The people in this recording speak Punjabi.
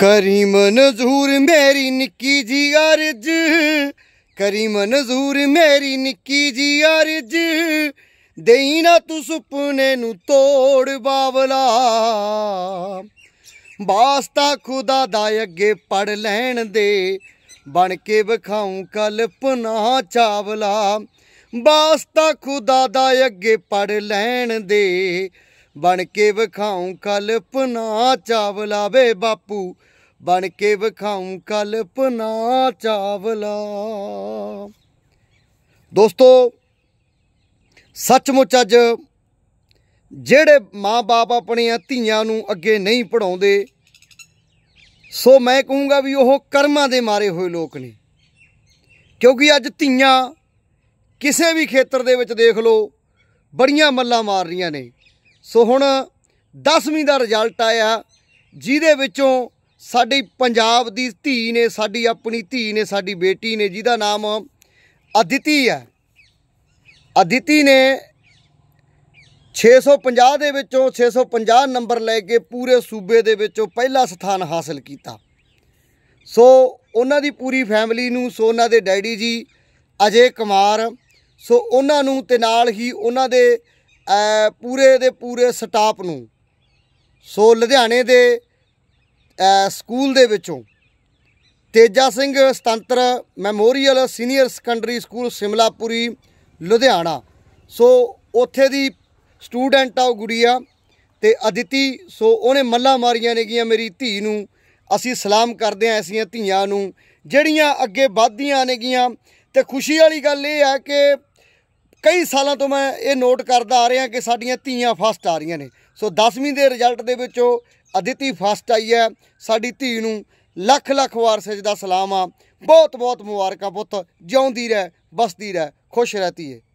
ਕਰੀ ਮਨਜ਼ੂਰ ਮੇਰੀ ਨਿੱਕੀ ਜੀ ਅਰਜ ਕਰੀ ਮਨਜ਼ੂਰ ਮੇਰੀ ਨਿੱਕੀ ਜੀ ਅਰਜ ਦੇਈ ਨਾ ਤੂੰ ਸੁਪਨੇ ਨੂੰ ਤੋੜ ਬਾਵਲਾ ਵਾਸਤਾ ਖੁਦਾ ਦਾ ਅੱਗੇ ਪੜ ਲੈਣ ਦੇ ਬਣ ਕੇ ਵਿਖਾਉਂ ਕਲਪਨਾ ਚਾਵਲਾ ਵਾਸਤਾ ਖੁਦਾ ਦਾ ਅੱਗੇ ਪੜ ਲੈਣ ਦੇ ਬਣ ਕੇ ਵਿਖਾਉਂ ਕਲਪਨਾ ਚਾਵਲਾ ਵੇ ਬਾਪੂ ਬਣ ਕੇ ਵਿਖਾਉਂ ਕਲਪਨਾ ਚਾਵਲਾ ਦੋਸਤੋ ਸੱਚਮੁੱਚ ਅੱਜ ਜਿਹੜੇ ਮਾਪੇ ਆਪਣੀਆਂ ਧੀਆਂ ਨੂੰ ਅੱਗੇ ਨਹੀਂ ਪੜਾਉਂਦੇ ਸੋ ਮੈਂ ਕਹੂੰਗਾ ਵੀ ਉਹ ਕਰਮਾਂ ਦੇ ਮਾਰੇ ਹੋਏ ਲੋਕ ਨੇ ਕਿਉਂਕਿ ਅੱਜ ਧੀਆਂ ਕਿਸੇ ਵੀ ਖੇਤਰ ਦੇ ਵਿੱਚ ਦੇਖ ਲਓ ਬੜੀਆਂ ਮੱਲਾਂ ਮਾਰ ਰਹੀਆਂ ਨੇ ਸੋ ਹੁਣ 10ਵੀਂ ਦਾ ਰਿਜ਼ਲਟ ਆਇਆ ਜਿਹਦੇ ਵਿੱਚੋਂ ਸਾਡੀ ਪੰਜਾਬ ਦੀ ਧੀ ਨੇ ਸਾਡੀ ਆਪਣੀ ਧੀ ਨੇ ਸਾਡੀ ਬੇਟੀ ਨੇ ਜਿਹਦਾ ਨਾਮ ਅਦਿਤੀ ਹੈ ਅਦਿਤੀ ਨੇ 650 ਦੇ ਵਿੱਚੋਂ 650 ਨੰਬਰ ਲੈ ਕੇ ਪੂਰੇ ਸੂਬੇ ਦੇ ਵਿੱਚੋਂ ਪਹਿਲਾ ਸਥਾਨ ਹਾਸਲ ਕੀਤਾ ਸੋ ਉਹਨਾਂ ਦੀ ਪੂਰੀ ਫੈਮਿਲੀ ਨੂੰ ਸੋ ਉਹਨਾਂ ਦੇ ਡੈਡੀ ਜੀ ਅਜੇ ਕੁਮਾਰ ਸੋ ਉਹਨਾਂ ਨੂੰ ਤੇ ਨਾਲ ਹੀ ਉਹਨਾਂ ਦੇ ਪੂਰੇ ਦੇ ਪੂਰੇ ਸਟਾਫ ਨੂੰ ਸੋ ਲੁਧਿਆਣੇ ਦੇ ਸਕੂਲ ਦੇ ਵਿੱਚੋਂ Teja Singh Sutantar memorial senior secondary school Shimlapuri Ludhiana so ਉੱਥੇ ਦੀ ਸਟੂਡੈਂਟ ਆ ਗੁੜੀਆ ਤੇ ਅਦਿਤੀ ਸੋ ਉਹਨੇ ਮੱਲਾ ਮਾਰੀਆਂ ਨੇਗੀਆਂ ਮੇਰੀ ਧੀ ਨੂੰ ਅਸੀਂ ਸਲਾਮ ਕਰਦੇ ਆਂ ਐਸੀਆਂ ਧੀਆਂ ਨੂੰ ਜਿਹੜੀਆਂ ਅੱਗੇ ਵਧਦੀਆਂ ਨੇਗੀਆਂ ਤੇ ਖੁਸ਼ੀ ਵਾਲੀ ਗੱਲ ਇਹ ਆ ਕਿ ਕਈ ਸਾਲਾਂ ਤੋਂ ਮੈਂ ਇਹ ਨੋਟ ਕਰਦਾ ਆ ਰਿਹਾ ਕਿ ਸਾਡੀਆਂ ਧੀਆਂ ਫਸਟ ਆ ਰਹੀਆਂ ਨੇ ਸੋ 10ਵੀਂ ਦੇ ਰਿਜ਼ਲਟ ਦੇ ਵਿੱਚੋਂ ਅਦਿਤੀ ਫਸਟ ਆਈ ਹੈ ਸਾਡੀ ਧੀ ਨੂੰ ਲੱਖ ਲੱਖ ਵਾਰ ਸਜਦਾ ਸਲਾਮ ਆ ਬਹੁਤ ਬਹੁਤ ਮੁਬਾਰਕਾਂ ਪੁੱਤ ਜਿਉਂਦੀ ਰਹਿ ਬਸਦੀ ਰਹਿ ਖੁਸ਼ ਰਹਤੀ ਏ